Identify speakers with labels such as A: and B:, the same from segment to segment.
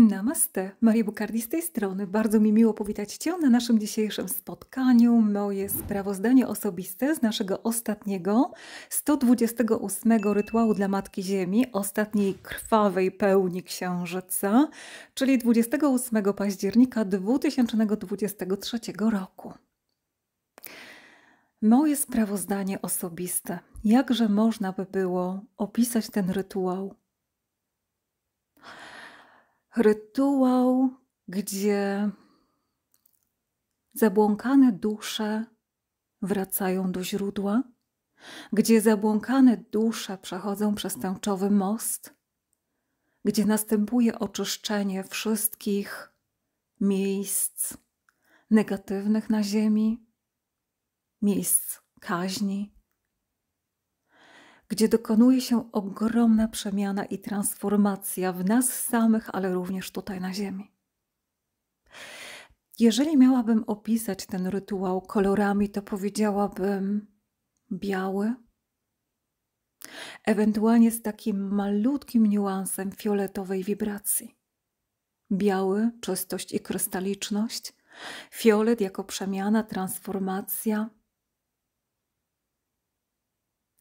A: Namaste, Maria Bukardi z tej strony. Bardzo mi miło powitać Cię na naszym dzisiejszym spotkaniu. Moje sprawozdanie osobiste z naszego ostatniego, 128 rytuału dla Matki Ziemi, ostatniej krwawej pełni Księżyca, czyli 28 października 2023 roku. Moje sprawozdanie osobiste. Jakże można by było opisać ten rytuał rytuał, gdzie zabłąkane dusze wracają do źródła, gdzie zabłąkane dusze przechodzą przez tęczowy most, gdzie następuje oczyszczenie wszystkich miejsc negatywnych na ziemi, miejsc kaźni, gdzie dokonuje się ogromna przemiana i transformacja w nas samych, ale również tutaj na Ziemi. Jeżeli miałabym opisać ten rytuał kolorami, to powiedziałabym biały, ewentualnie z takim malutkim niuansem fioletowej wibracji. Biały, czystość i krystaliczność, fiolet jako przemiana, transformacja,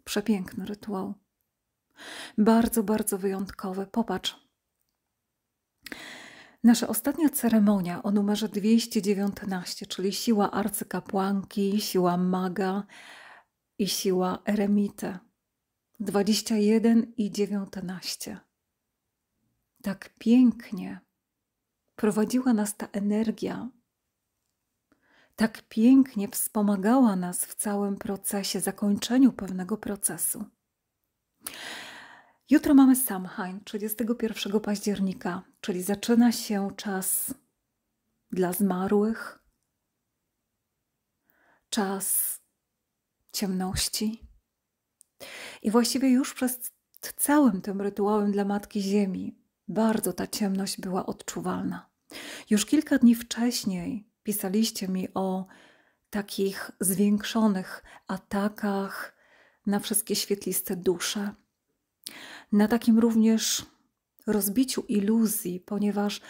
A: Przepiękny rytuał. Bardzo, bardzo wyjątkowy. Popatrz. Nasza ostatnia ceremonia o numerze 219, czyli siła arcykapłanki, siła maga i siła eremity. 21 i 19. Tak pięknie prowadziła nas ta energia tak pięknie wspomagała nas w całym procesie, zakończeniu pewnego procesu. Jutro mamy Samhain, 31 października, czyli zaczyna się czas dla zmarłych, czas ciemności. I właściwie już przez całym tym rytuałem dla Matki Ziemi bardzo ta ciemność była odczuwalna. Już kilka dni wcześniej pisaliście mi o takich zwiększonych atakach na wszystkie świetliste dusze, na takim również rozbiciu iluzji, ponieważ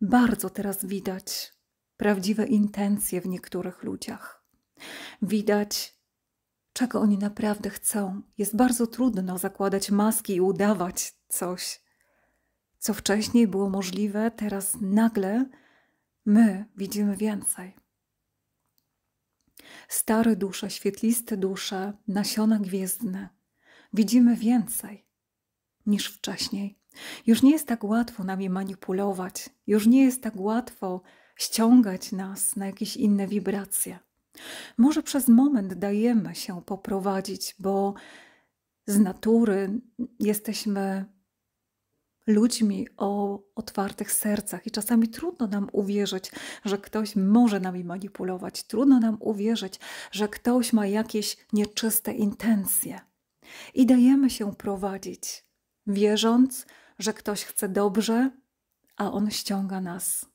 A: bardzo teraz widać prawdziwe intencje w niektórych ludziach. Widać, czego oni naprawdę chcą. Jest bardzo trudno zakładać maski i udawać coś, co wcześniej było możliwe, teraz nagle My widzimy więcej. Stare dusze, świetliste dusze, nasiona gwiezdne. Widzimy więcej niż wcześniej. Już nie jest tak łatwo nami manipulować, już nie jest tak łatwo ściągać nas na jakieś inne wibracje. Może przez moment dajemy się poprowadzić, bo z natury jesteśmy ludźmi o otwartych sercach i czasami trudno nam uwierzyć, że ktoś może nami manipulować, trudno nam uwierzyć, że ktoś ma jakieś nieczyste intencje. I dajemy się prowadzić, wierząc, że ktoś chce dobrze, a on ściąga nas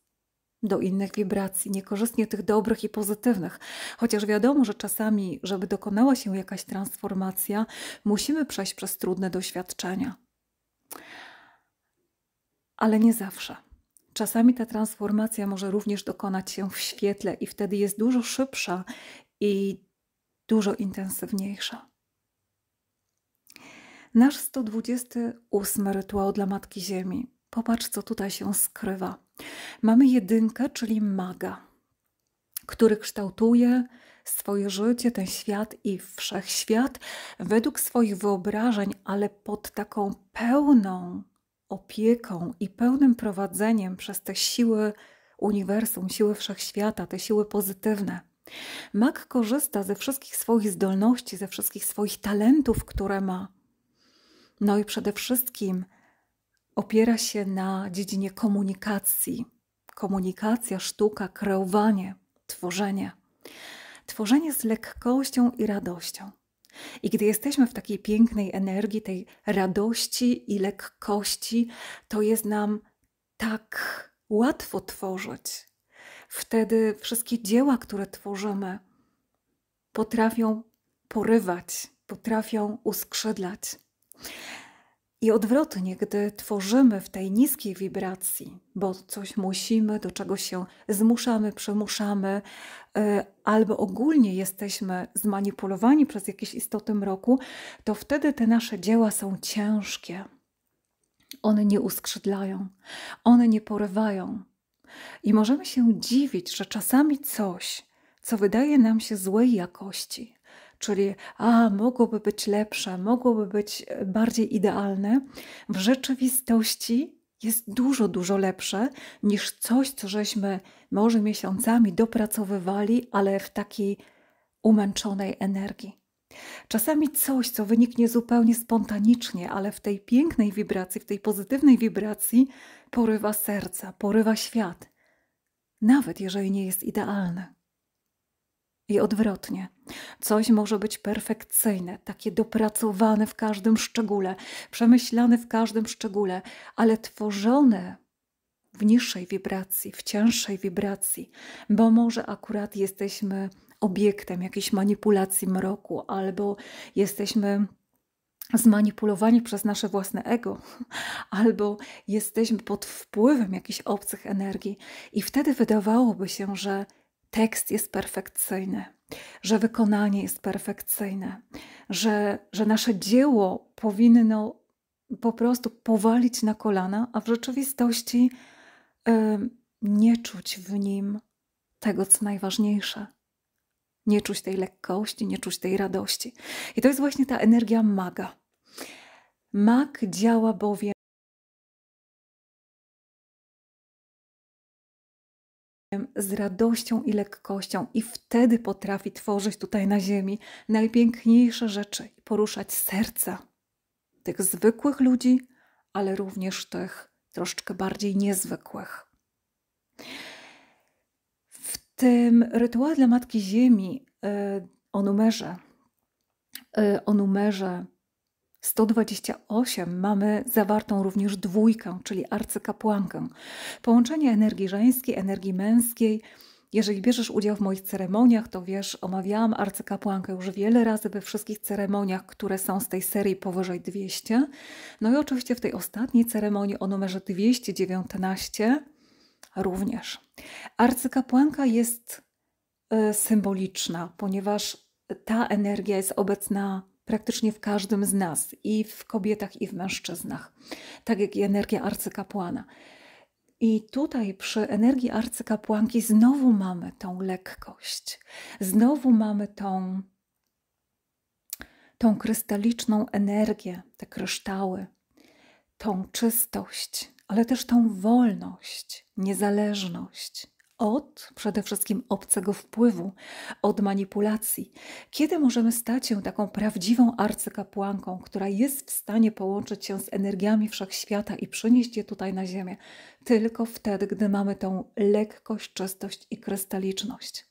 A: do innych wibracji, niekorzystnie tych dobrych i pozytywnych. Chociaż wiadomo, że czasami, żeby dokonała się jakaś transformacja, musimy przejść przez trudne doświadczenia ale nie zawsze. Czasami ta transformacja może również dokonać się w świetle i wtedy jest dużo szybsza i dużo intensywniejsza. Nasz 128 rytuał dla Matki Ziemi. Popatrz, co tutaj się skrywa. Mamy jedynkę, czyli maga, który kształtuje swoje życie, ten świat i wszechświat według swoich wyobrażeń, ale pod taką pełną opieką i pełnym prowadzeniem przez te siły uniwersum, siły wszechświata, te siły pozytywne. Mak korzysta ze wszystkich swoich zdolności, ze wszystkich swoich talentów, które ma. No i przede wszystkim opiera się na dziedzinie komunikacji. Komunikacja, sztuka, kreowanie, tworzenie. Tworzenie z lekkością i radością. I gdy jesteśmy w takiej pięknej energii, tej radości i lekkości, to jest nam tak łatwo tworzyć. Wtedy wszystkie dzieła, które tworzymy, potrafią porywać, potrafią uskrzydlać. I odwrotnie, gdy tworzymy w tej niskiej wibracji, bo coś musimy, do czego się zmuszamy, przymuszamy, y, albo ogólnie jesteśmy zmanipulowani przez jakieś istoty mroku, to wtedy te nasze dzieła są ciężkie. One nie uskrzydlają, one nie porywają. I możemy się dziwić, że czasami coś, co wydaje nam się złej jakości, czyli a, mogłoby być lepsze, mogłoby być e, bardziej idealne, w rzeczywistości jest dużo, dużo lepsze niż coś, co żeśmy może miesiącami dopracowywali, ale w takiej umęczonej energii. Czasami coś, co wyniknie zupełnie spontanicznie, ale w tej pięknej wibracji, w tej pozytywnej wibracji porywa serca, porywa świat, nawet jeżeli nie jest idealne i odwrotnie. Coś może być perfekcyjne, takie dopracowane w każdym szczególe, przemyślane w każdym szczególe, ale tworzone w niższej wibracji, w cięższej wibracji, bo może akurat jesteśmy obiektem jakiejś manipulacji mroku, albo jesteśmy zmanipulowani przez nasze własne ego, albo jesteśmy pod wpływem jakichś obcych energii, i wtedy wydawałoby się, że tekst jest perfekcyjny, że wykonanie jest perfekcyjne, że, że nasze dzieło powinno po prostu powalić na kolana, a w rzeczywistości nie czuć w nim tego, co najważniejsze. Nie czuć tej lekkości, nie czuć tej radości. I to jest właśnie ta energia maga. Mag działa bowiem z radością i lekkością, i wtedy potrafi tworzyć tutaj na Ziemi najpiękniejsze rzeczy i poruszać serca tych zwykłych ludzi, ale również tych troszeczkę bardziej niezwykłych. W tym rytuale dla Matki Ziemi y, o numerze, y, o numerze 128 mamy zawartą również dwójkę, czyli arcykapłankę. Połączenie energii żeńskiej, energii męskiej. Jeżeli bierzesz udział w moich ceremoniach, to wiesz, omawiałam arcykapłankę już wiele razy we wszystkich ceremoniach, które są z tej serii powyżej 200. No i oczywiście w tej ostatniej ceremonii o numerze 219 również. Arcykapłanka jest e, symboliczna, ponieważ ta energia jest obecna praktycznie w każdym z nas i w kobietach, i w mężczyznach, tak jak i energia arcykapłana. I tutaj przy energii arcykapłanki znowu mamy tą lekkość, znowu mamy tą, tą krystaliczną energię, te kryształy, tą czystość, ale też tą wolność, niezależność od przede wszystkim obcego wpływu, od manipulacji. Kiedy możemy stać się taką prawdziwą arcykapłanką, która jest w stanie połączyć się z energiami wszechświata i przynieść je tutaj na Ziemię? Tylko wtedy, gdy mamy tą lekkość, czystość i krystaliczność.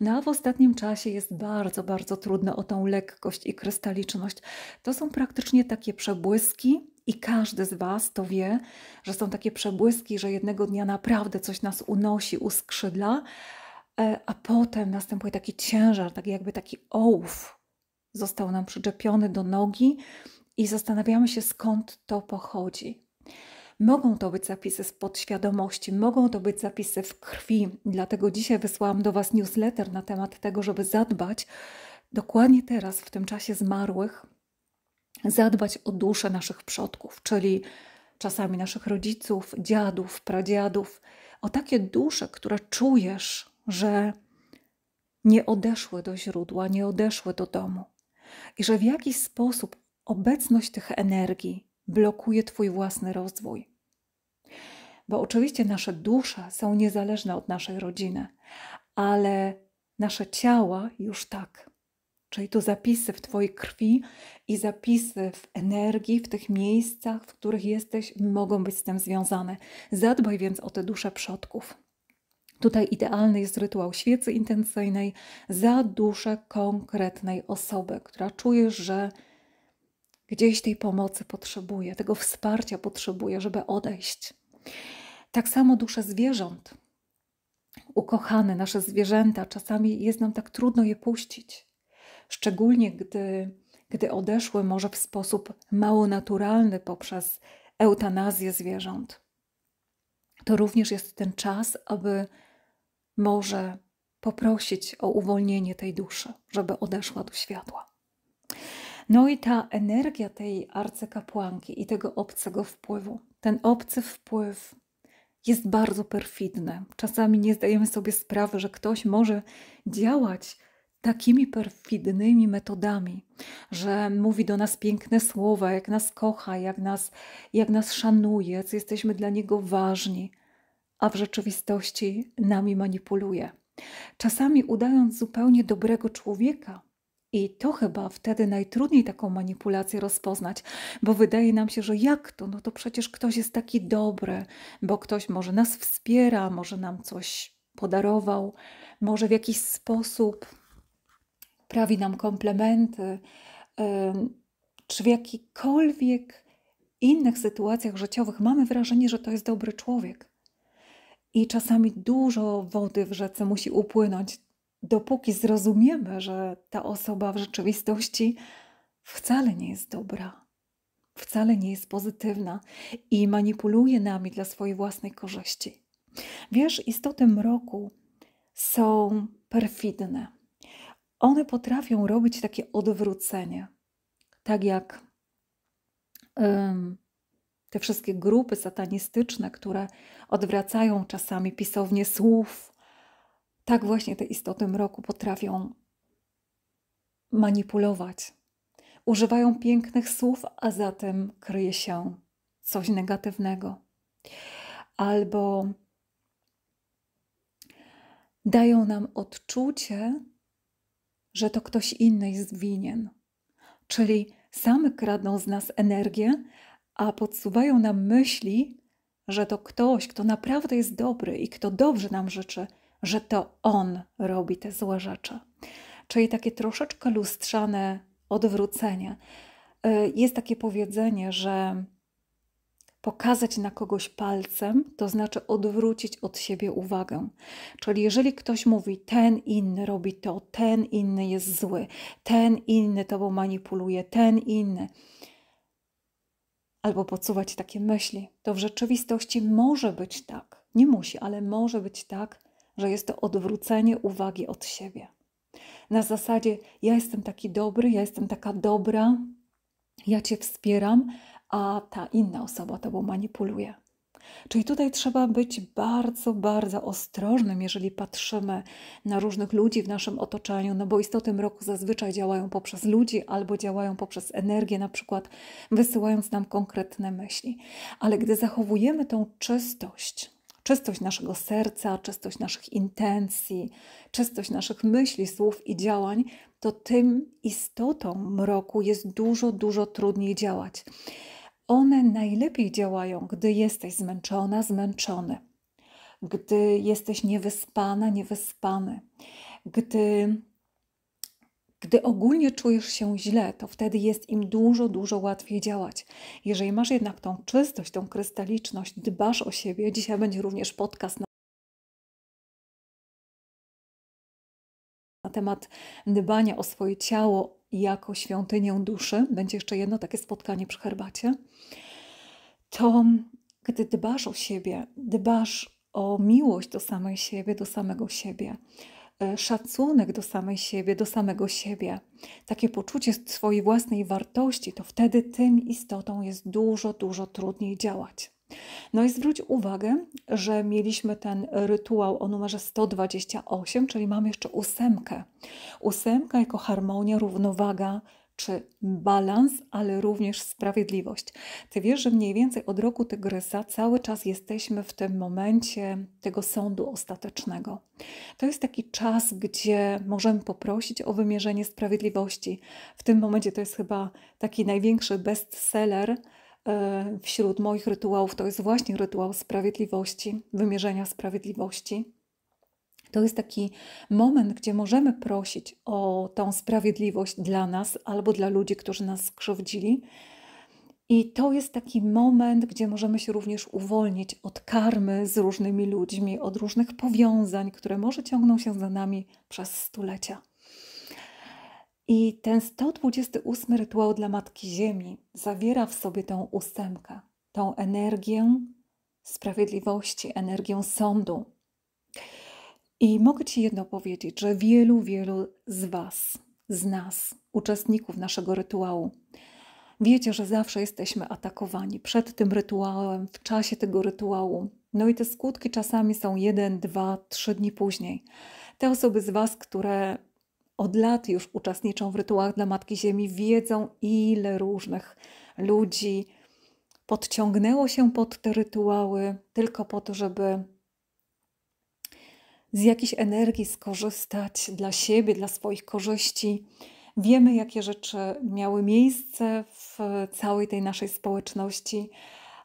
A: No w ostatnim czasie jest bardzo, bardzo trudno o tą lekkość i krystaliczność. To są praktycznie takie przebłyski, i każdy z Was to wie, że są takie przebłyski, że jednego dnia naprawdę coś nas unosi, uskrzydla, e, a potem następuje taki ciężar, tak jakby taki ołów został nam przyczepiony do nogi i zastanawiamy się, skąd to pochodzi. Mogą to być zapisy z podświadomości, mogą to być zapisy w krwi. Dlatego dzisiaj wysłałam do Was newsletter na temat tego, żeby zadbać dokładnie teraz, w tym czasie zmarłych, zadbać o duszę naszych przodków, czyli czasami naszych rodziców, dziadów, pradziadów, o takie dusze, które czujesz, że nie odeszły do źródła, nie odeszły do domu i że w jakiś sposób obecność tych energii blokuje Twój własny rozwój. Bo oczywiście nasze dusze są niezależne od naszej rodziny, ale nasze ciała już tak. Czyli to zapisy w Twojej krwi i zapisy w energii, w tych miejscach, w których jesteś, mogą być z tym związane. Zadbaj więc o te dusze przodków. Tutaj idealny jest rytuał świecy intencyjnej za duszę konkretnej osoby, która czujesz, że gdzieś tej pomocy potrzebuje, tego wsparcia potrzebuje, żeby odejść. Tak samo dusze zwierząt. Ukochane nasze zwierzęta, czasami jest nam tak trudno je puścić szczególnie gdy, gdy odeszły może w sposób mało naturalny poprzez eutanazję zwierząt. To również jest ten czas, aby może poprosić o uwolnienie tej duszy, żeby odeszła do światła. No i ta energia tej arcykapłanki i tego obcego wpływu, ten obcy wpływ jest bardzo perfidny. Czasami nie zdajemy sobie sprawy, że ktoś może działać takimi perfidnymi metodami, że mówi do nas piękne słowa, jak nas kocha, jak nas, jak nas szanuje, co jesteśmy dla niego ważni, a w rzeczywistości nami manipuluje. Czasami udając zupełnie dobrego człowieka, i to chyba wtedy najtrudniej taką manipulację rozpoznać, bo wydaje nam się, że jak to? No to przecież ktoś jest taki dobry, bo ktoś może nas wspiera, może nam coś podarował, może w jakiś sposób prawi nam komplementy, czy w jakikolwiek innych sytuacjach życiowych mamy wrażenie, że to jest dobry człowiek. I czasami dużo wody w rzece musi upłynąć, dopóki zrozumiemy, że ta osoba w rzeczywistości wcale nie jest dobra, wcale nie jest pozytywna i manipuluje nami dla swojej własnej korzyści. Wiesz, istoty mroku są perfidne one potrafią robić takie odwrócenie. Tak jak um, te wszystkie grupy satanistyczne, które odwracają czasami pisownie słów, tak właśnie te istoty mroku potrafią manipulować. Używają pięknych słów, a za tym kryje się coś negatywnego. Albo dają nam odczucie że to ktoś inny jest winien. Czyli same kradną z nas energię, a podsuwają nam myśli, że to ktoś, kto naprawdę jest dobry i kto dobrze nam życzy, że to on robi te złe rzeczy. Czyli takie troszeczkę lustrzane odwrócenie. Y, jest takie powiedzenie, że pokazać na kogoś palcem, to znaczy odwrócić od siebie uwagę. Czyli jeżeli ktoś mówi, ten inny robi to, ten inny jest zły, ten inny tobą manipuluje, ten inny, albo podsuwać takie myśli, to w rzeczywistości może być tak, nie musi, ale może być tak, że jest to odwrócenie uwagi od siebie. Na zasadzie ja jestem taki dobry, ja jestem taka dobra, ja Cię wspieram, a ta inna osoba tobą manipuluje. Czyli tutaj trzeba być bardzo, bardzo ostrożnym, jeżeli patrzymy na różnych ludzi w naszym otoczeniu, no bo istoty mroku zazwyczaj działają poprzez ludzi albo działają poprzez energię, na przykład wysyłając nam konkretne myśli. Ale gdy zachowujemy tą czystość, czystość naszego serca, czystość naszych intencji, czystość naszych myśli, słów i działań, to tym istotom mroku jest dużo, dużo trudniej działać. One najlepiej działają, gdy jesteś zmęczona, zmęczony, gdy jesteś niewyspana, niewyspany, gdy, gdy ogólnie czujesz się źle, to wtedy jest im dużo, dużo łatwiej działać. Jeżeli masz jednak tą czystość, tą krystaliczność, dbasz o siebie, dzisiaj będzie również podcast temat dbania o swoje ciało jako świątynię duszy, będzie jeszcze jedno takie spotkanie przy herbacie, to gdy dbasz o siebie, dbasz o miłość do samej siebie, do samego siebie, e, szacunek do samej siebie, do samego siebie, takie poczucie swojej własnej wartości, to wtedy tym istotom jest dużo, dużo trudniej działać. No i zwróć uwagę, że mieliśmy ten rytuał o numerze 128, czyli mamy jeszcze ósemkę. Ósemka jako harmonia, równowaga, czy balans, ale również sprawiedliwość. Ty wiesz, że mniej więcej od roku Tygrysa cały czas jesteśmy w tym momencie tego sądu ostatecznego. To jest taki czas, gdzie możemy poprosić o wymierzenie sprawiedliwości. W tym momencie to jest chyba taki największy bestseller E, wśród moich rytuałów to jest właśnie rytuał sprawiedliwości, wymierzenia sprawiedliwości. To jest taki moment, gdzie możemy prosić o tą sprawiedliwość dla nas albo dla ludzi, którzy nas skrzywdzili. I to jest taki moment, gdzie możemy się również uwolnić od karmy z różnymi ludźmi, od różnych powiązań, które może ciągną się za nami przez stulecia. I ten 128 rytuał dla Matki Ziemi zawiera w sobie tą ósemkę, tą energię sprawiedliwości, energię sądu. I mogę Ci jedno powiedzieć, że wielu, wielu z Was, z nas, uczestników naszego rytuału, wiecie, że zawsze jesteśmy atakowani przed tym rytuałem, w czasie tego rytuału. No i te skutki czasami są jeden, dwa, trzy dni później. Te osoby z Was, które od lat już uczestniczą w rytuałach dla Matki Ziemi, wiedzą, ile różnych ludzi podciągnęło się pod te rytuały tylko po to, żeby z jakiejś energii skorzystać dla siebie, dla swoich korzyści. Wiemy, jakie rzeczy miały miejsce w całej tej naszej społeczności,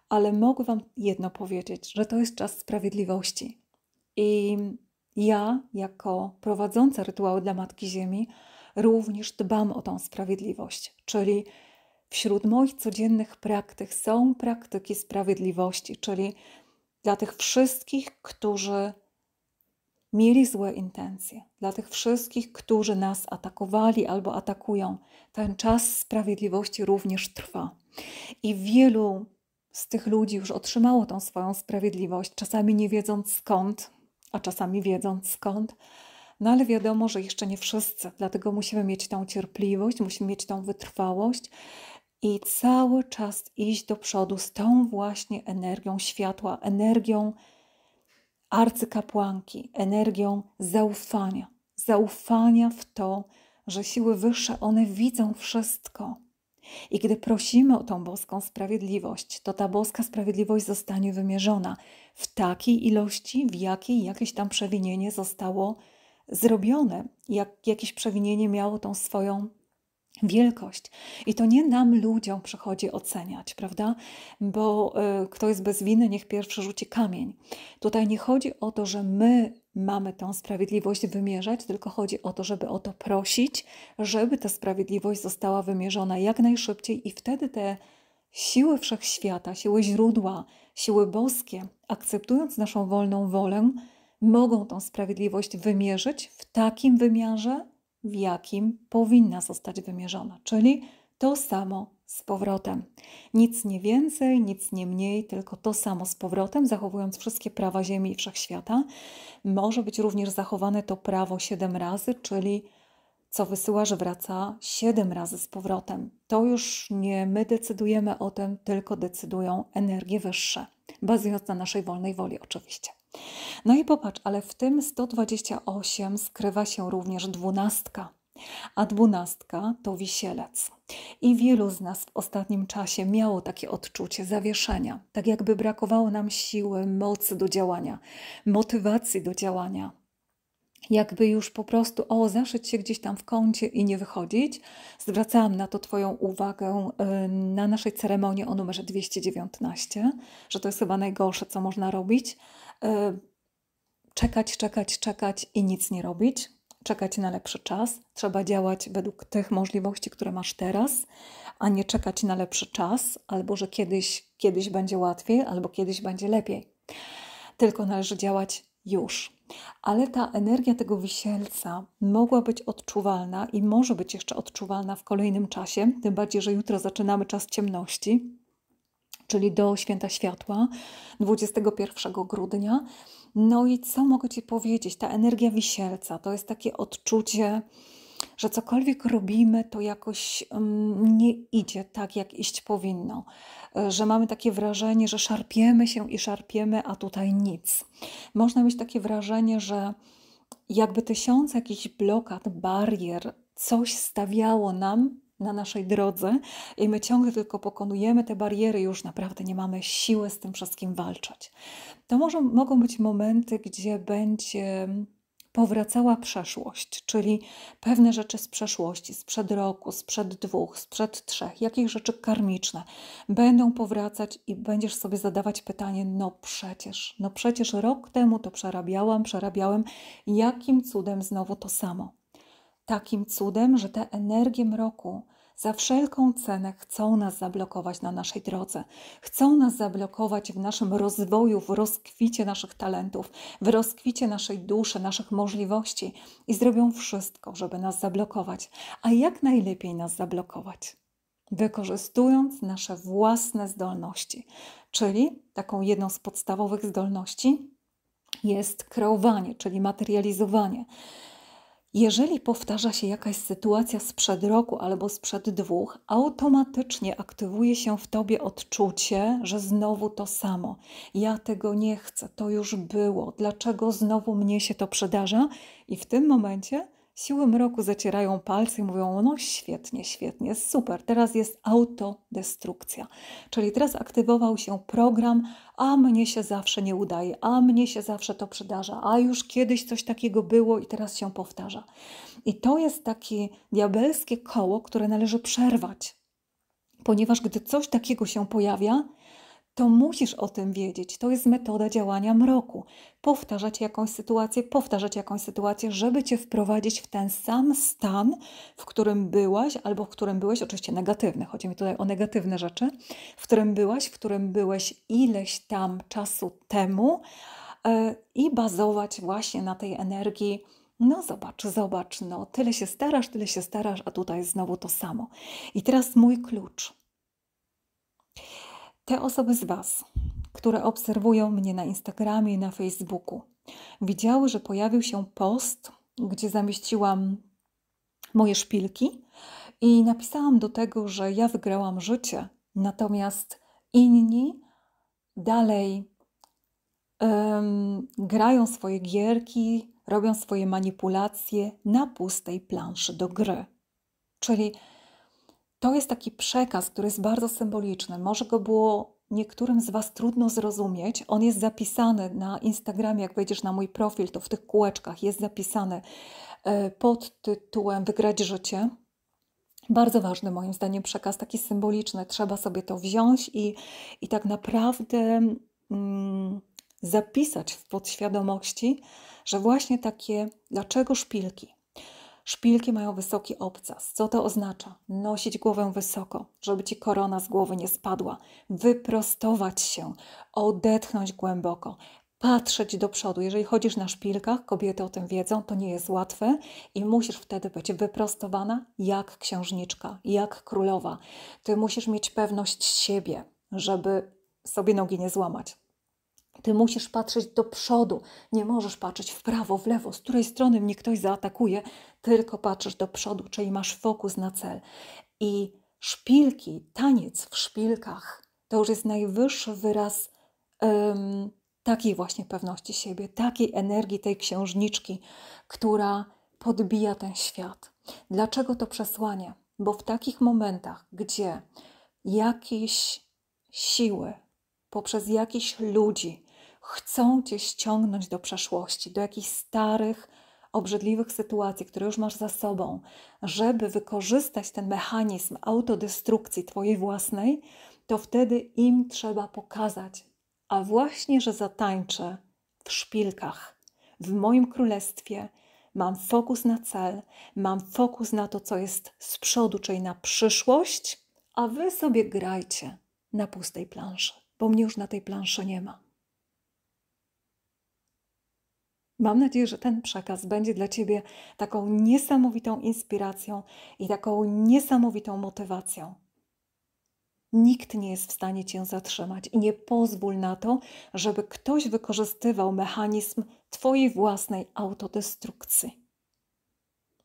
A: ale mogę Wam jedno powiedzieć, że to jest czas sprawiedliwości. I ja, jako prowadząca rytuały dla Matki Ziemi, również dbam o tą sprawiedliwość. Czyli wśród moich codziennych praktyk są praktyki sprawiedliwości, czyli dla tych wszystkich, którzy mieli złe intencje, dla tych wszystkich, którzy nas atakowali albo atakują, ten czas sprawiedliwości również trwa. I wielu z tych ludzi już otrzymało tą swoją sprawiedliwość, czasami nie wiedząc skąd, a czasami wiedząc skąd. No ale wiadomo, że jeszcze nie wszyscy, dlatego musimy mieć tą cierpliwość, musimy mieć tą wytrwałość i cały czas iść do przodu z tą właśnie energią światła, energią arcykapłanki, energią zaufania. Zaufania w to, że siły wyższe, one widzą wszystko i gdy prosimy o tą boską sprawiedliwość, to ta boska sprawiedliwość zostanie wymierzona w takiej ilości, w jakiej jakieś tam przewinienie zostało zrobione, jak jakieś przewinienie miało tą swoją wielkość. I to nie nam, ludziom, przychodzi oceniać, prawda? Bo y, kto jest bez winy, niech pierwszy rzuci kamień. Tutaj nie chodzi o to, że my mamy tą sprawiedliwość wymierzać, tylko chodzi o to, żeby o to prosić, żeby ta sprawiedliwość została wymierzona jak najszybciej i wtedy te siły wszechświata, siły źródła, siły boskie, akceptując naszą wolną wolę, mogą tą sprawiedliwość wymierzyć w takim wymiarze, w jakim powinna zostać wymierzona, czyli to samo z powrotem. Nic nie więcej, nic nie mniej, tylko to samo z powrotem, zachowując wszystkie prawa Ziemi i wszechświata. Może być również zachowane to prawo siedem razy, czyli co że wraca siedem razy z powrotem. To już nie my decydujemy o tym, tylko decydują energie wyższe, bazując na naszej wolnej woli oczywiście. No i popatrz, ale w tym 128 skrywa się również dwunastka, a dwunastka to wisielec. I wielu z nas w ostatnim czasie miało takie odczucie zawieszenia, tak jakby brakowało nam siły, mocy do działania, motywacji do działania. Jakby już po prostu, o, zaszyć się gdzieś tam w kącie i nie wychodzić. Zwracałam na to Twoją uwagę y, na naszej ceremonii o numerze 219, że to jest chyba najgorsze, co można robić. Y, czekać, czekać, czekać i nic nie robić czekać na lepszy czas, trzeba działać według tych możliwości, które masz teraz, a nie czekać na lepszy czas, albo że kiedyś, kiedyś będzie łatwiej, albo kiedyś będzie lepiej. Tylko należy działać już. Ale ta energia tego wisielca mogła być odczuwalna i może być jeszcze odczuwalna w kolejnym czasie, tym bardziej, że jutro zaczynamy czas ciemności, czyli do święta światła 21 grudnia. No i co mogę Ci powiedzieć? Ta energia wisielca to jest takie odczucie, że cokolwiek robimy, to jakoś mm, nie idzie tak, jak iść powinno. E, że mamy takie wrażenie, że szarpiemy się i szarpiemy, a tutaj nic. Można mieć takie wrażenie, że jakby tysiące jakichś blokad, barier, coś stawiało nam na naszej drodze i my ciągle tylko pokonujemy te bariery, już naprawdę nie mamy siły z tym wszystkim walczyć. To może, mogą być momenty, gdzie będzie powracała przeszłość, czyli pewne rzeczy z przeszłości, sprzed roku, sprzed dwóch, sprzed trzech, jakich rzeczy karmiczne będą powracać i będziesz sobie zadawać pytanie, no przecież, no przecież rok temu to przerabiałam, przerabiałem, jakim cudem znowu to samo. Takim cudem, że te energie mroku za wszelką cenę chcą nas zablokować na naszej drodze, chcą nas zablokować w naszym rozwoju, w rozkwicie naszych talentów, w rozkwicie naszej duszy, naszych możliwości i zrobią wszystko, żeby nas zablokować. A jak najlepiej nas zablokować? Wykorzystując nasze własne zdolności, czyli taką jedną z podstawowych zdolności jest kreowanie, czyli materializowanie. Jeżeli powtarza się jakaś sytuacja sprzed roku albo sprzed dwóch, automatycznie aktywuje się w tobie odczucie, że znowu to samo. Ja tego nie chcę, to już było, dlaczego znowu mnie się to przydarza? I w tym momencie Siły mroku zacierają palce i mówią: No świetnie, świetnie, super, teraz jest autodestrukcja. Czyli teraz aktywował się program, a mnie się zawsze nie udaje, a mnie się zawsze to przydarza, a już kiedyś coś takiego było i teraz się powtarza. I to jest takie diabelskie koło, które należy przerwać, ponieważ gdy coś takiego się pojawia, to musisz o tym wiedzieć. To jest metoda działania mroku. Powtarzać jakąś sytuację, powtarzać jakąś sytuację, żeby cię wprowadzić w ten sam stan, w którym byłaś albo w którym byłeś, oczywiście negatywny, chodzi mi tutaj o negatywne rzeczy, w którym byłaś, w którym byłeś ileś tam czasu temu yy, i bazować właśnie na tej energii. No zobacz, zobacz, no tyle się starasz, tyle się starasz, a tutaj znowu to samo. I teraz mój klucz. Te osoby z Was, które obserwują mnie na Instagramie i na Facebooku, widziały, że pojawił się post, gdzie zamieściłam moje szpilki i napisałam do tego, że ja wygrałam życie, natomiast inni dalej um, grają swoje gierki, robią swoje manipulacje na pustej planszy do gry. Czyli to jest taki przekaz, który jest bardzo symboliczny. Może go było niektórym z Was trudno zrozumieć. On jest zapisany na Instagramie, jak wejdziesz na mój profil, to w tych kółeczkach jest zapisany e, pod tytułem Wygrać życie. Bardzo ważny moim zdaniem przekaz, taki symboliczny. Trzeba sobie to wziąć i, i tak naprawdę mm, zapisać w podświadomości, że właśnie takie dlaczego szpilki, Szpilki mają wysoki obcas. Co to oznacza? Nosić głowę wysoko, żeby ci korona z głowy nie spadła, wyprostować się, odetchnąć głęboko, patrzeć do przodu. Jeżeli chodzisz na szpilkach, kobiety o tym wiedzą, to nie jest łatwe i musisz wtedy być wyprostowana jak księżniczka, jak królowa. Ty musisz mieć pewność siebie, żeby sobie nogi nie złamać. Ty musisz patrzeć do przodu. Nie możesz patrzeć w prawo, w lewo, z której strony mnie ktoś zaatakuje, tylko patrzysz do przodu, czyli masz fokus na cel. I szpilki, taniec w szpilkach, to już jest najwyższy wyraz um, takiej właśnie pewności siebie, takiej energii tej księżniczki, która podbija ten świat. Dlaczego to przesłanie? Bo w takich momentach, gdzie jakieś siły poprzez jakichś ludzi chcą cię ściągnąć do przeszłości, do jakichś starych, obrzydliwych sytuacji, które już masz za sobą, żeby wykorzystać ten mechanizm autodestrukcji twojej własnej, to wtedy im trzeba pokazać, a właśnie, że zatańczę w szpilkach, w moim królestwie. Mam fokus na cel, mam fokus na to, co jest z przodu, czyli na przyszłość, a wy sobie grajcie na pustej planszy, bo mnie już na tej planszy nie ma. Mam nadzieję, że ten przekaz będzie dla Ciebie taką niesamowitą inspiracją i taką niesamowitą motywacją. Nikt nie jest w stanie Cię zatrzymać i nie pozwól na to, żeby ktoś wykorzystywał mechanizm Twojej własnej autodestrukcji.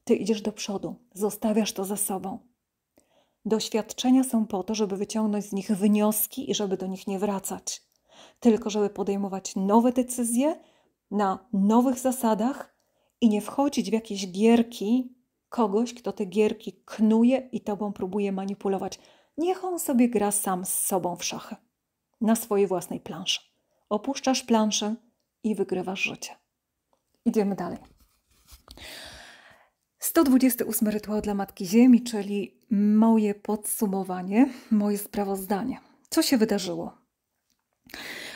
A: Ty idziesz do przodu, zostawiasz to za sobą. Doświadczenia są po to, żeby wyciągnąć z nich wnioski i żeby do nich nie wracać, tylko żeby podejmować nowe decyzje na nowych zasadach i nie wchodzić w jakieś gierki kogoś, kto te gierki knuje i tobą próbuje manipulować. Niech on sobie gra sam z sobą w szachy, na swojej własnej planszy. Opuszczasz planszę i wygrywasz życie. Idziemy dalej. 128 rytuał dla Matki Ziemi, czyli moje podsumowanie, moje sprawozdanie. Co się wydarzyło?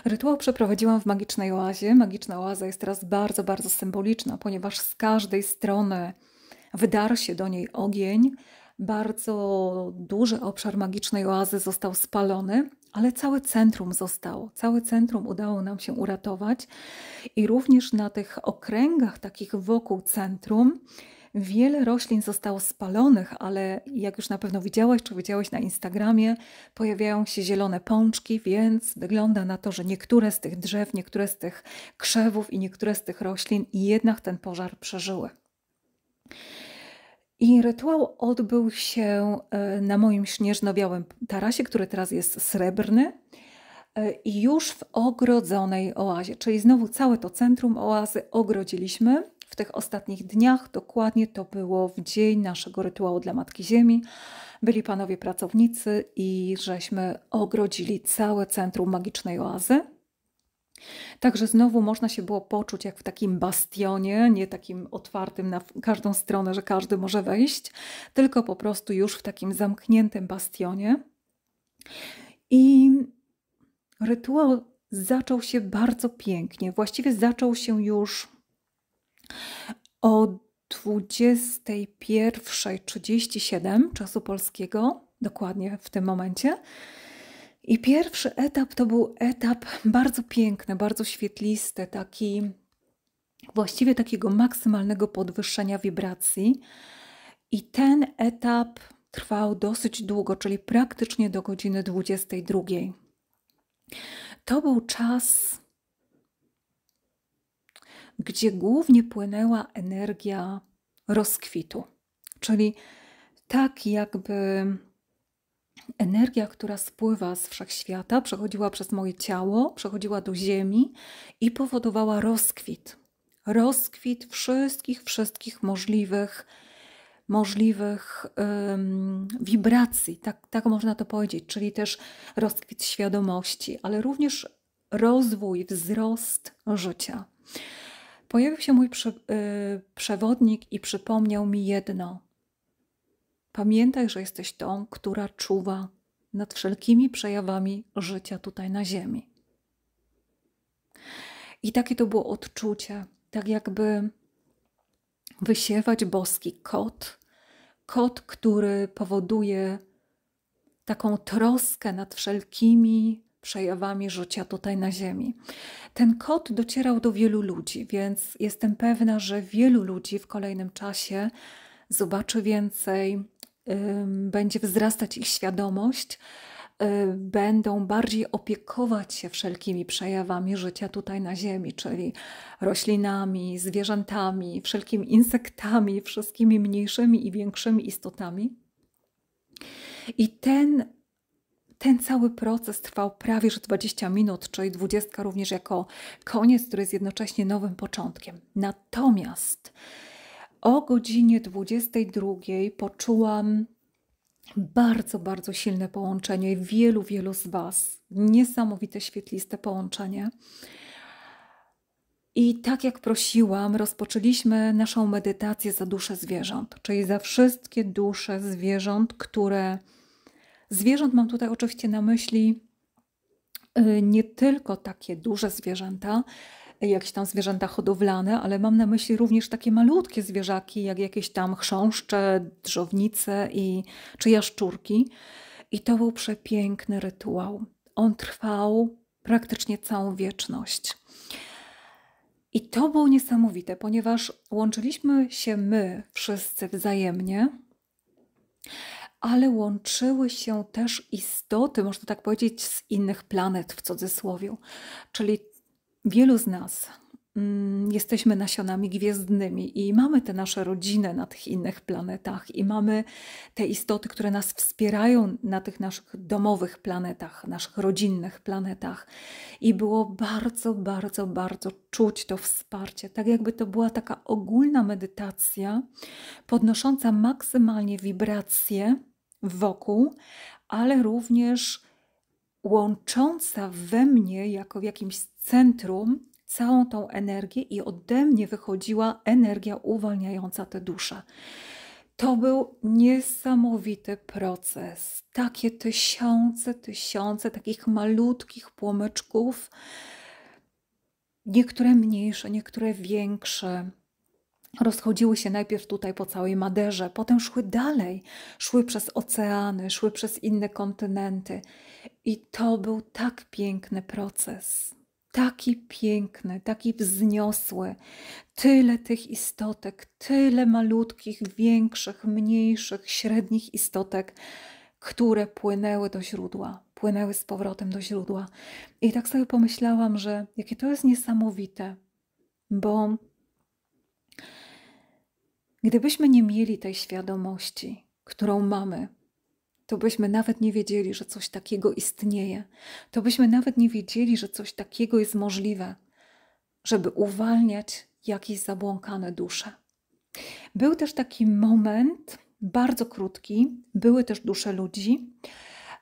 A: Rytuał przeprowadziłam w magicznej oazie. Magiczna oaza jest teraz bardzo, bardzo symboliczna, ponieważ z każdej strony wydarł się do niej ogień. Bardzo duży obszar magicznej oazy został spalony, ale całe centrum zostało. Całe centrum udało nam się uratować i również na tych okręgach takich wokół centrum Wiele roślin zostało spalonych, ale jak już na pewno widziałeś, czy widziałeś na Instagramie, pojawiają się zielone pączki, więc wygląda na to, że niektóre z tych drzew, niektóre z tych krzewów i niektóre z tych roślin jednak ten pożar przeżyły. I rytuał odbył się e, na moim śnieżno-białym tarasie, który teraz jest srebrny e, i już w ogrodzonej oazie, czyli znowu całe to centrum oazy ogrodziliśmy w tych ostatnich dniach. Dokładnie to było w dzień naszego rytuału dla Matki Ziemi. Byli panowie pracownicy i żeśmy ogrodzili całe centrum magicznej oazy. Także znowu można się było poczuć jak w takim bastionie, nie takim otwartym na każdą stronę, że każdy może wejść, tylko po prostu już w takim zamkniętym bastionie. I rytuał zaczął się bardzo pięknie. Właściwie zaczął się już o 21.37 czasu polskiego, dokładnie w tym momencie. I pierwszy etap to był etap bardzo piękny, bardzo świetlisty, taki właściwie takiego maksymalnego podwyższenia wibracji. I ten etap trwał dosyć długo, czyli praktycznie do godziny 22. To był czas gdzie głównie płynęła energia rozkwitu, czyli tak jakby energia, która spływa z wszechświata, przechodziła przez moje ciało, przechodziła do ziemi i powodowała rozkwit. Rozkwit wszystkich, wszystkich możliwych, możliwych ym, wibracji, tak, tak można to powiedzieć, czyli też rozkwit świadomości, ale również rozwój, wzrost życia pojawił się mój y, przewodnik i przypomniał mi jedno. Pamiętaj, że jesteś tą, która czuwa nad wszelkimi przejawami życia tutaj na Ziemi. I takie to było odczucie, tak jakby wysiewać boski kot, kot, który powoduje taką troskę nad wszelkimi przejawami życia tutaj na Ziemi. Ten kod docierał do wielu ludzi, więc jestem pewna, że wielu ludzi w kolejnym czasie zobaczy więcej, będzie wzrastać ich świadomość, y, będą bardziej opiekować się wszelkimi przejawami życia tutaj na Ziemi, czyli roślinami, zwierzętami, wszelkimi insektami, wszystkimi mniejszymi i większymi istotami. I ten ten cały proces trwał prawie że 20 minut, czyli 20 również jako koniec, który jest jednocześnie nowym początkiem. Natomiast o godzinie 22 poczułam bardzo, bardzo silne połączenie wielu, wielu z Was. Niesamowite, świetliste połączenie. I tak jak prosiłam, rozpoczęliśmy naszą medytację za dusze zwierząt, czyli za wszystkie dusze zwierząt, które Zwierząt mam tutaj oczywiście na myśli y, nie tylko takie duże zwierzęta, jakieś tam zwierzęta hodowlane, ale mam na myśli również takie malutkie zwierzaki, jak jakieś tam chrząszcze, drzownice i, czy jaszczurki. I to był przepiękny rytuał. On trwał praktycznie całą wieczność. I to było niesamowite, ponieważ łączyliśmy się my wszyscy wzajemnie, ale łączyły się też istoty, można tak powiedzieć, z innych planet w cudzysłowie. Czyli wielu z nas Mm, jesteśmy nasionami gwiezdnymi i mamy te nasze rodziny na tych innych planetach i mamy te istoty, które nas wspierają na tych naszych domowych planetach, naszych rodzinnych planetach. I było bardzo, bardzo, bardzo czuć to wsparcie, tak jakby to była taka ogólna medytacja podnosząca maksymalnie wibracje wokół, ale również łącząca we mnie jako w jakimś centrum całą tą energię i ode mnie wychodziła energia uwalniająca tę duszę. To był niesamowity proces. Takie tysiące, tysiące takich malutkich płomyczków, niektóre mniejsze, niektóre większe. Rozchodziły się najpierw tutaj po całej Maderze, potem szły dalej, szły przez oceany, szły przez inne kontynenty. I to był tak piękny proces taki piękny, taki wzniosły. Tyle tych istotek, tyle malutkich, większych, mniejszych, średnich istotek, które płynęły do źródła, płynęły z powrotem do źródła. I tak sobie pomyślałam, że jakie to jest niesamowite, bo gdybyśmy nie mieli tej świadomości, którą mamy, to byśmy nawet nie wiedzieli, że coś takiego istnieje. To byśmy nawet nie wiedzieli, że coś takiego jest możliwe, żeby uwalniać jakieś zabłąkane dusze. Był też taki moment, bardzo krótki, były też dusze ludzi,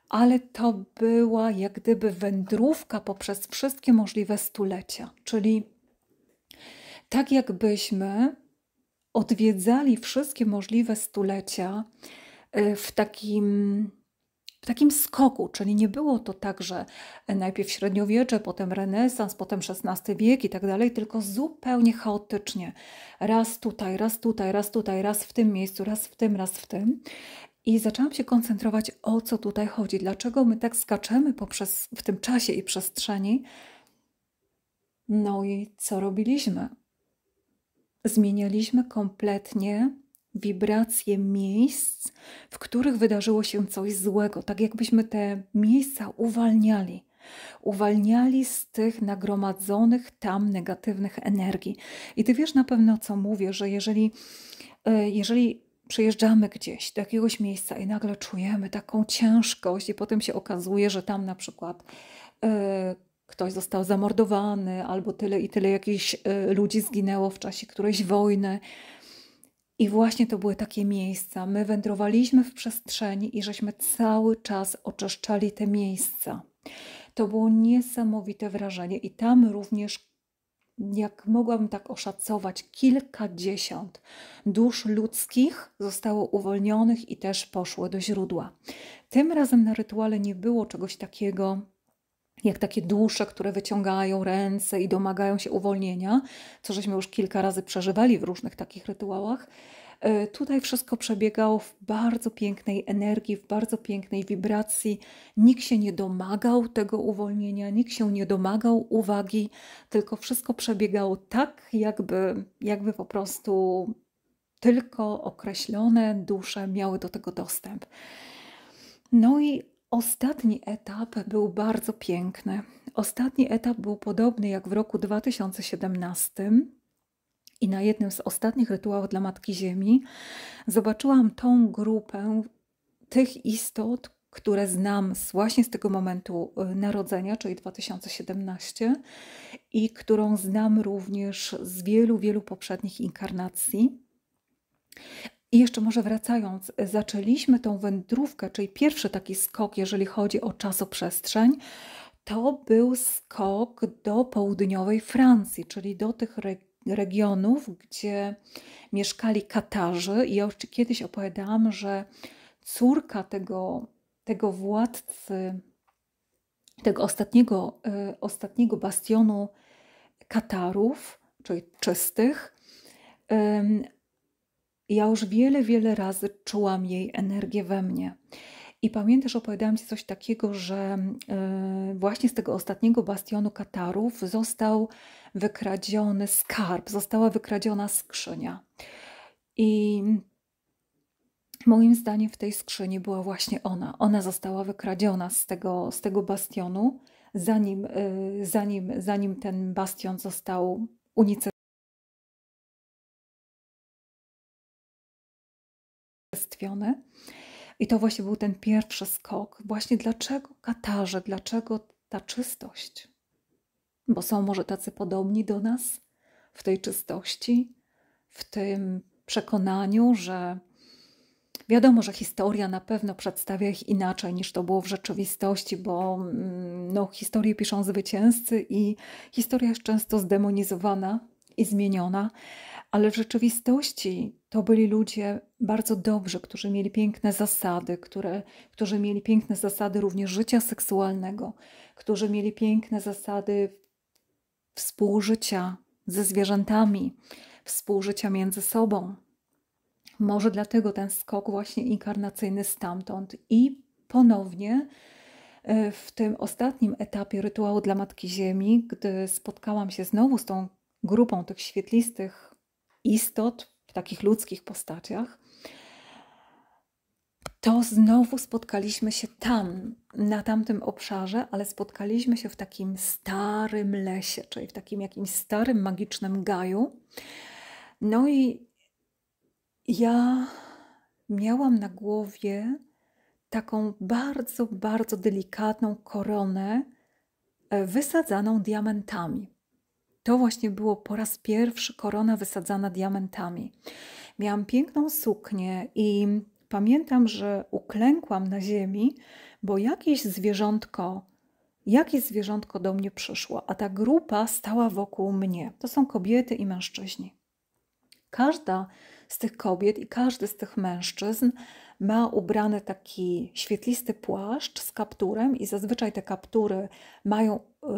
A: ale to była jak gdyby wędrówka poprzez wszystkie możliwe stulecia, czyli tak jakbyśmy odwiedzali wszystkie możliwe stulecia, E, w takim, w takim skoku, czyli nie było to tak, że najpierw średniowiecze, potem renesans, potem XVI wiek i tak dalej, tylko zupełnie chaotycznie. Raz tutaj, raz tutaj, raz tutaj, raz w tym miejscu, raz w tym, raz w tym. I zaczęłam się koncentrować, o co tutaj chodzi, dlaczego my tak skaczemy poprzez, w tym czasie i przestrzeni. No i co robiliśmy? Zmienialiśmy kompletnie wibracje miejsc, w których wydarzyło się coś złego, tak jakbyśmy te miejsca uwalniali. Uwalniali z tych nagromadzonych tam negatywnych energii. I ty wiesz na pewno, co mówię, że jeżeli, e, jeżeli przyjeżdżamy gdzieś do jakiegoś miejsca i nagle czujemy taką ciężkość, i potem się okazuje, że tam na przykład e, ktoś został zamordowany, albo tyle i tyle jakichś e, ludzi zginęło w czasie którejś wojny, i właśnie to były takie miejsca. My wędrowaliśmy w przestrzeni i żeśmy cały czas oczyszczali te miejsca. To było niesamowite wrażenie, i tam również, jak mogłabym tak oszacować, kilkadziesiąt dusz ludzkich zostało uwolnionych i też poszło do źródła. Tym razem na rytuale nie było czegoś takiego jak takie dusze, które wyciągają ręce i domagają się uwolnienia, co żeśmy już kilka razy przeżywali w różnych takich rytuałach. E, tutaj wszystko przebiegało w bardzo pięknej energii, w bardzo pięknej wibracji. Nikt się nie domagał tego uwolnienia, nikt się nie domagał uwagi, tylko wszystko przebiegało tak, jakby, jakby po prostu tylko określone dusze miały do tego dostęp. No i Ostatni etap był bardzo piękny. Ostatni etap był podobny jak w roku 2017. I na jednym z ostatnich rytuałów dla Matki Ziemi zobaczyłam tą grupę tych istot, które znam właśnie z tego momentu y, narodzenia, czyli 2017, i którą znam również z wielu, wielu poprzednich inkarnacji. I jeszcze może wracając, zaczęliśmy tą wędrówkę, czyli pierwszy taki skok, jeżeli chodzi o czasoprzestrzeń, to był skok do południowej Francji, czyli do tych regionów, gdzie mieszkali Katarzy. I ja już kiedyś opowiadałam, że córka tego, tego władcy, tego ostatniego, y, ostatniego bastionu Katarów, czyli czystych, ja już wiele, wiele razy czułam jej energię we mnie. I pamiętasz, opowiadałam Ci coś takiego, że yy, właśnie z tego ostatniego bastionu Katarów został wykradziony skarb, została wykradziona skrzynia. I moim zdaniem w tej skrzyni była właśnie ona. Ona została wykradziona z tego, z tego bastionu, zanim, yy, zanim, zanim ten bastion został unicestwiony. I to właśnie był ten pierwszy skok. Właśnie dlaczego Katarze, dlaczego ta czystość? Bo są może tacy podobni do nas w tej czystości, w tym przekonaniu, że wiadomo, że historia na pewno przedstawia ich inaczej niż to było w rzeczywistości, bo mm, no, historię piszą zwycięzcy i historia jest często zdemonizowana i zmieniona ale w rzeczywistości to byli ludzie bardzo dobrzy, którzy mieli piękne zasady, które, którzy mieli piękne zasady również życia seksualnego, którzy mieli piękne zasady współżycia ze zwierzętami, współżycia między sobą. Może dlatego ten skok właśnie inkarnacyjny stamtąd i ponownie e, w tym ostatnim etapie rytuału dla Matki Ziemi, gdy spotkałam się znowu z tą grupą tych świetlistych istot w takich ludzkich postaciach, to znowu spotkaliśmy się tam, na tamtym obszarze, ale spotkaliśmy się w takim starym lesie, czyli w takim jakimś starym magicznym gaju. No i ja miałam na głowie taką bardzo, bardzo delikatną koronę e, wysadzaną diamentami to właśnie było po raz pierwszy korona wysadzana diamentami. Miałam piękną suknię i pamiętam, że uklękłam na ziemi, bo jakieś zwierzątko, jakieś zwierzątko do mnie przyszło, a ta grupa stała wokół mnie. To są kobiety i mężczyźni. Każda z tych kobiet i każdy z tych mężczyzn ma ubrany taki świetlisty płaszcz z kapturem i zazwyczaj te kaptury mają, yy,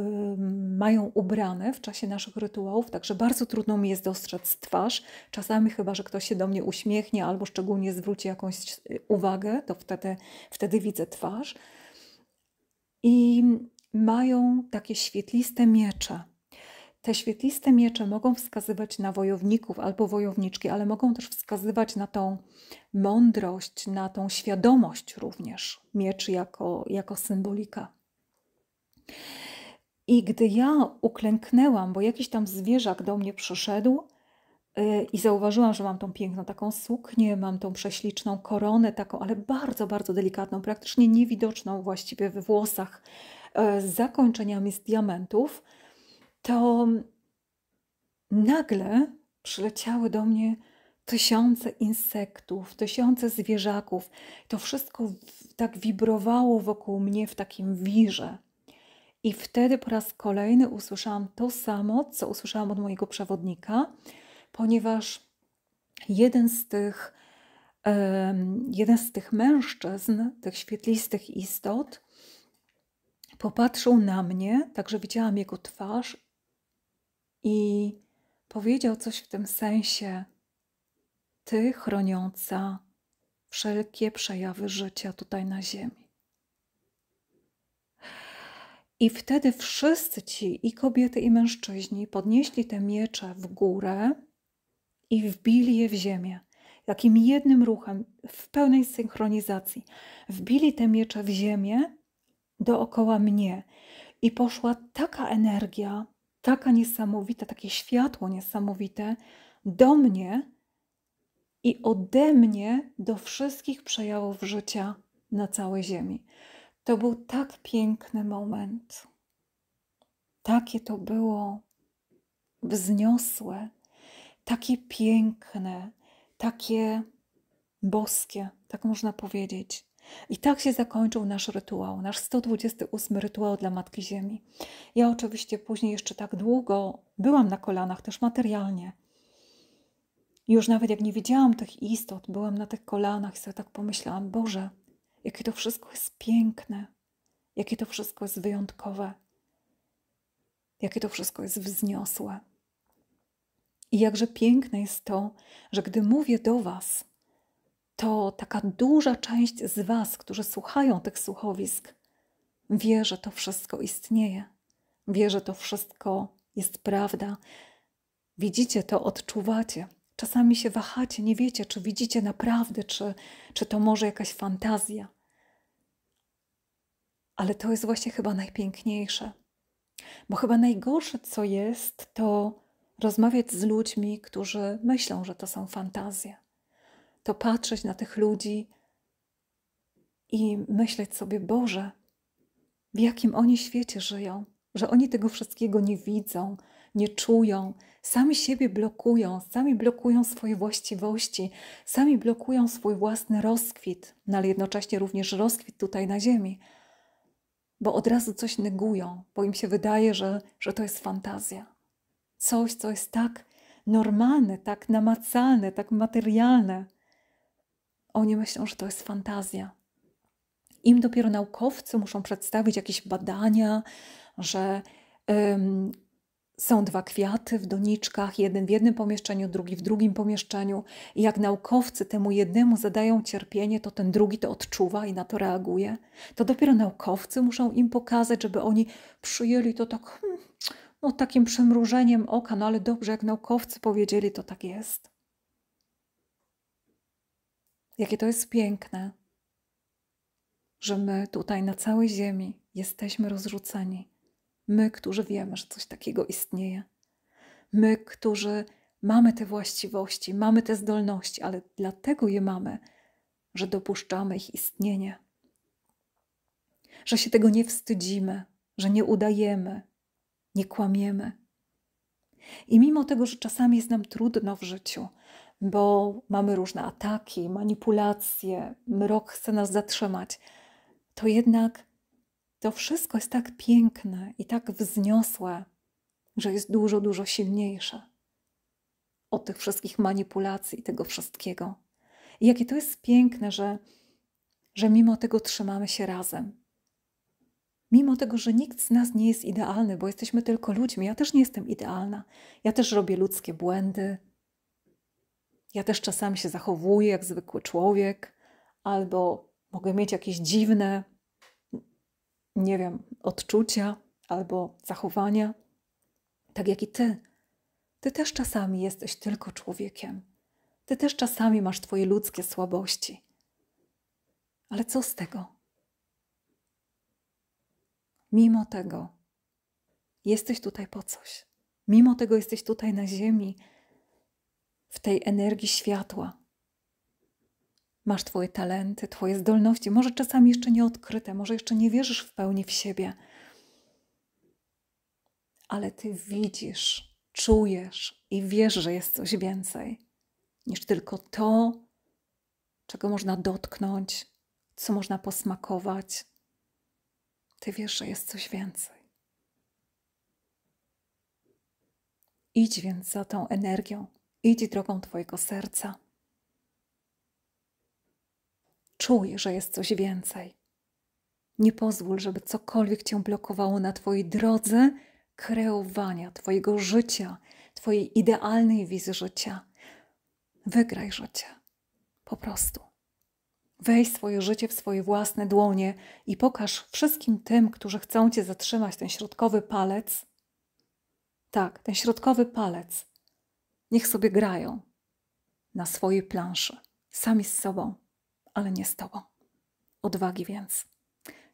A: mają ubrane w czasie naszych rytuałów, także bardzo trudno mi jest dostrzec twarz. Czasami chyba, że ktoś się do mnie uśmiechnie albo szczególnie zwróci jakąś uwagę, to wtedy, wtedy widzę twarz. I mają takie świetliste miecze. Te świetliste miecze mogą wskazywać na wojowników albo wojowniczki, ale mogą też wskazywać na tą mądrość, na tą świadomość również. Miecz jako, jako symbolika. I gdy ja uklęknęłam, bo jakiś tam zwierzak do mnie przyszedł yy, i zauważyłam, że mam tą piękną taką suknię, mam tą prześliczną koronę, taką, ale bardzo, bardzo delikatną, praktycznie niewidoczną właściwie we włosach, yy, z zakończeniami z diamentów to nagle przyleciały do mnie tysiące insektów, tysiące zwierzaków. To wszystko tak wibrowało wokół mnie w takim wirze. I wtedy po raz kolejny usłyszałam to samo, co usłyszałam od mojego przewodnika, ponieważ jeden z tych, jeden z tych mężczyzn, tych świetlistych istot, popatrzył na mnie, także widziałam jego twarz i powiedział coś w tym sensie: Ty chroniąca wszelkie przejawy życia tutaj na Ziemi. I wtedy wszyscy ci, i kobiety, i mężczyźni, podnieśli te miecze w górę i wbili je w ziemię. Takim jednym ruchem, w pełnej synchronizacji, wbili te miecze w ziemię dookoła mnie. I poszła taka energia, taka niesamowita, takie światło niesamowite do mnie i ode mnie do wszystkich przejawów życia na całej Ziemi. To był tak piękny moment. Takie to było wzniosłe, takie piękne, takie boskie, tak można powiedzieć. I tak się zakończył nasz rytuał, nasz 128 rytuał dla Matki Ziemi. Ja oczywiście później jeszcze tak długo byłam na kolanach, też materialnie. Już nawet jak nie widziałam tych istot, byłam na tych kolanach i sobie tak pomyślałam: Boże, jakie to wszystko jest piękne, jakie to wszystko jest wyjątkowe, jakie to wszystko jest wzniosłe. I jakże piękne jest to, że gdy mówię do Was, to taka duża część z Was, którzy słuchają tych słuchowisk, wie, że to wszystko istnieje, wie, że to wszystko jest prawda. Widzicie to, odczuwacie. Czasami się wahacie, nie wiecie, czy widzicie naprawdę, czy, czy to może jakaś fantazja. Ale to jest właśnie chyba najpiękniejsze. Bo chyba najgorsze, co jest, to rozmawiać z ludźmi, którzy myślą, że to są fantazje to patrzeć na tych ludzi i myśleć sobie, Boże, w jakim oni świecie żyją, że oni tego wszystkiego nie widzą, nie czują, sami siebie blokują, sami blokują swoje właściwości, sami blokują swój własny rozkwit, no ale jednocześnie również rozkwit tutaj na Ziemi, bo od razu coś negują, bo im się wydaje, że, że to jest fantazja. Coś, co jest tak normalne, tak namacalne, tak materialne, oni myślą, że to jest fantazja. Im dopiero naukowcy muszą przedstawić jakieś badania, że ym, są dwa kwiaty w doniczkach, jeden w jednym pomieszczeniu, drugi w drugim pomieszczeniu. I jak naukowcy temu jednemu zadają cierpienie, to ten drugi to odczuwa i na to reaguje. To dopiero naukowcy muszą im pokazać, żeby oni przyjęli to tak, hmm, no takim przymrużeniem oka, no ale dobrze, jak naukowcy powiedzieli, to tak jest. Jakie to jest piękne, że my tutaj na całej Ziemi jesteśmy rozrzuceni. My, którzy wiemy, że coś takiego istnieje. My, którzy mamy te właściwości, mamy te zdolności, ale dlatego je mamy, że dopuszczamy ich istnienie. Że się tego nie wstydzimy, że nie udajemy, nie kłamiemy. I mimo tego, że czasami jest nam trudno w życiu, bo mamy różne ataki, manipulacje, mrok chce nas zatrzymać, to jednak to wszystko jest tak piękne i tak wzniosłe, że jest dużo, dużo silniejsze od tych wszystkich manipulacji, tego wszystkiego. I jakie to jest piękne, że, że mimo tego trzymamy się razem. Mimo tego, że nikt z nas nie jest idealny, bo jesteśmy tylko ludźmi, ja też nie jestem idealna. Ja też robię ludzkie błędy, ja też czasami się zachowuję jak zwykły człowiek, albo mogę mieć jakieś dziwne, nie wiem, odczucia albo zachowania, tak jak i ty. Ty też czasami jesteś tylko człowiekiem. Ty też czasami masz twoje ludzkie słabości. Ale co z tego? Mimo tego jesteś tutaj po coś. Mimo tego jesteś tutaj na ziemi w tej energii światła. Masz Twoje talenty, Twoje zdolności, może czasami jeszcze nieodkryte, może jeszcze nie wierzysz w pełni w siebie, ale Ty widzisz, czujesz i wiesz, że jest coś więcej niż tylko to, czego można dotknąć, co można posmakować. Ty wiesz, że jest coś więcej. Idź więc za tą energią, Idź drogą Twojego serca. Czuj, że jest coś więcej. Nie pozwól, żeby cokolwiek Cię blokowało na Twojej drodze kreowania Twojego życia, Twojej idealnej wizji życia. Wygraj życie. Po prostu. Weź swoje życie w swoje własne dłonie i pokaż wszystkim tym, którzy chcą Cię zatrzymać, ten środkowy palec. Tak, ten środkowy palec Niech sobie grają na swojej planszy, sami z sobą, ale nie z tobą. Odwagi więc.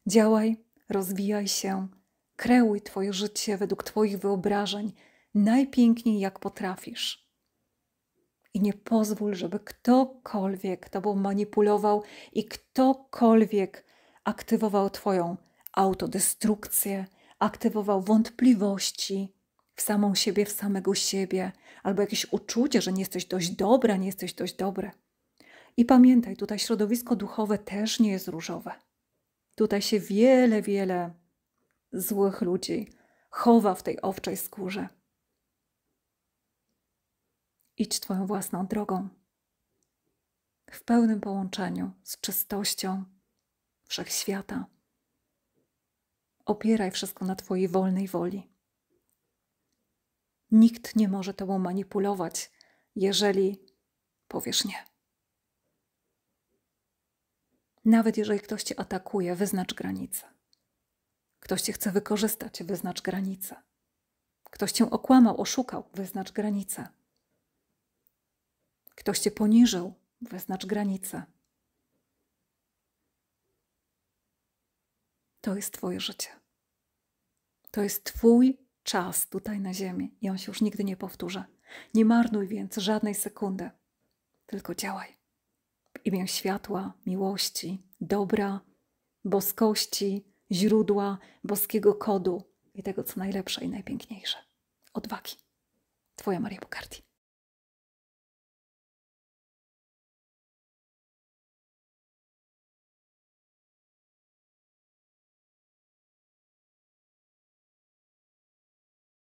A: Działaj, rozwijaj się, kreuj Twoje życie według Twoich wyobrażeń najpiękniej, jak potrafisz. I nie pozwól, żeby ktokolwiek Tobą manipulował i ktokolwiek aktywował Twoją autodestrukcję, aktywował wątpliwości, w samą siebie, w samego siebie, albo jakieś uczucie, że nie jesteś dość dobra, nie jesteś dość dobre. I pamiętaj, tutaj środowisko duchowe też nie jest różowe. Tutaj się wiele, wiele złych ludzi chowa w tej owczej skórze. Idź Twoją własną drogą, w pełnym połączeniu z czystością wszechświata. Opieraj wszystko na Twojej wolnej woli. Nikt nie może tobą manipulować, jeżeli powiesz nie. Nawet jeżeli ktoś cię atakuje, wyznacz granicę. Ktoś cię chce wykorzystać, wyznacz granicę. Ktoś cię okłamał, oszukał, wyznacz granicę. Ktoś cię poniżył, wyznacz granicę. To jest Twoje życie. To jest Twój czas tutaj na Ziemi i on się już nigdy nie powtórzy. Nie marnuj więc żadnej sekundy, tylko działaj. W imię światła, miłości, dobra, boskości, źródła, boskiego kodu i tego, co najlepsze i najpiękniejsze. Odwagi. Twoja Maria Bukardi.